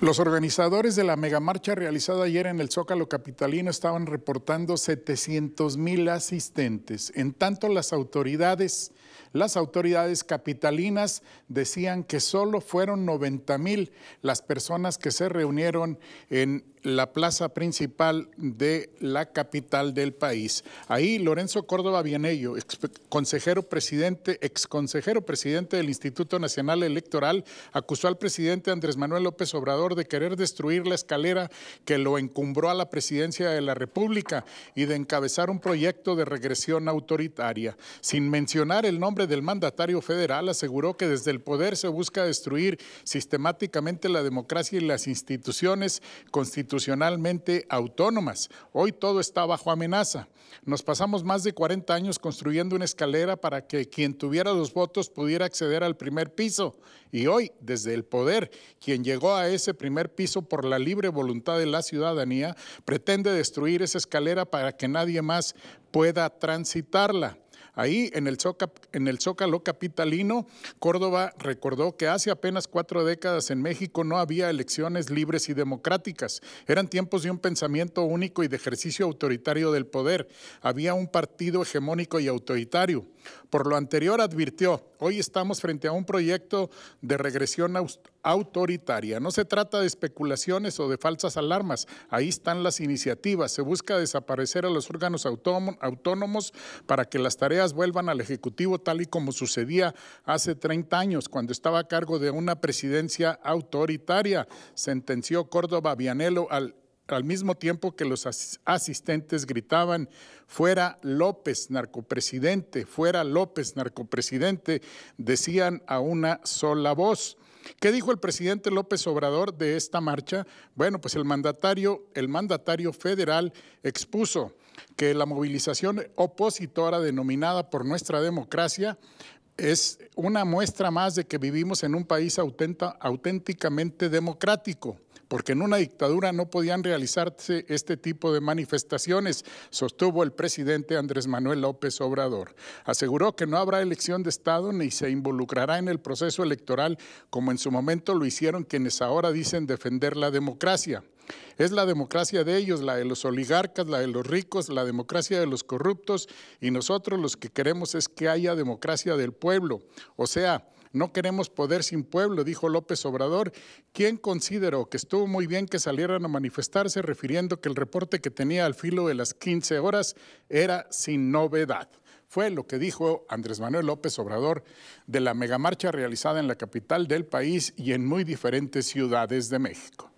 Los organizadores de la megamarcha realizada ayer en el Zócalo Capitalino estaban reportando 700 mil asistentes. En tanto, las autoridades las autoridades capitalinas decían que solo fueron 90 mil las personas que se reunieron en la plaza principal de la capital del país. Ahí Lorenzo Córdoba Bienello, ex consejero presidente, ex consejero presidente del Instituto Nacional Electoral, acusó al presidente Andrés Manuel López Obrador de querer destruir la escalera que lo encumbró a la presidencia de la República y de encabezar un proyecto de regresión autoritaria, sin mencionar el nombre del mandatario federal, aseguró que desde el poder se busca destruir sistemáticamente la democracia y las instituciones constitucionalmente autónomas. Hoy todo está bajo amenaza. Nos pasamos más de 40 años construyendo una escalera para que quien tuviera los votos pudiera acceder al primer piso. Y hoy, desde el poder, quien llegó a ese primer piso por la libre voluntad de la ciudadanía, pretende destruir esa escalera para que nadie más pueda transitarla. Ahí en el, Zócalo, capitalino, Córdoba recordó que hace apenas cuatro décadas en México no había elecciones libres y democráticas. Eran tiempos de un pensamiento único y de ejercicio autoritario del poder. Había un partido hegemónico y autoritario. Por lo anterior advirtió, hoy estamos frente a un proyecto de regresión autoritaria. No se trata de especulaciones o de falsas alarmas. Ahí están las iniciativas. Se busca desaparecer a los órganos autónomos para que las tareas vuelvan al Ejecutivo tal y como sucedía hace 30 años, cuando estaba a cargo de una presidencia autoritaria, sentenció Córdoba Vianelo al al mismo tiempo que los asistentes gritaban, fuera López, narcopresidente, fuera López, narcopresidente, decían a una sola voz. ¿Qué dijo el presidente López Obrador de esta marcha? Bueno, pues el mandatario, el mandatario federal expuso que la movilización opositora denominada por nuestra democracia es una muestra más de que vivimos en un país auténticamente democrático porque en una dictadura no podían realizarse este tipo de manifestaciones, sostuvo el presidente Andrés Manuel López Obrador. Aseguró que no habrá elección de Estado ni se involucrará en el proceso electoral como en su momento lo hicieron quienes ahora dicen defender la democracia. Es la democracia de ellos, la de los oligarcas, la de los ricos, la democracia de los corruptos y nosotros los que queremos es que haya democracia del pueblo, o sea, no queremos poder sin pueblo, dijo López Obrador, quien consideró que estuvo muy bien que salieran a manifestarse, refiriendo que el reporte que tenía al filo de las 15 horas era sin novedad. Fue lo que dijo Andrés Manuel López Obrador de la megamarcha realizada en la capital del país y en muy diferentes ciudades de México.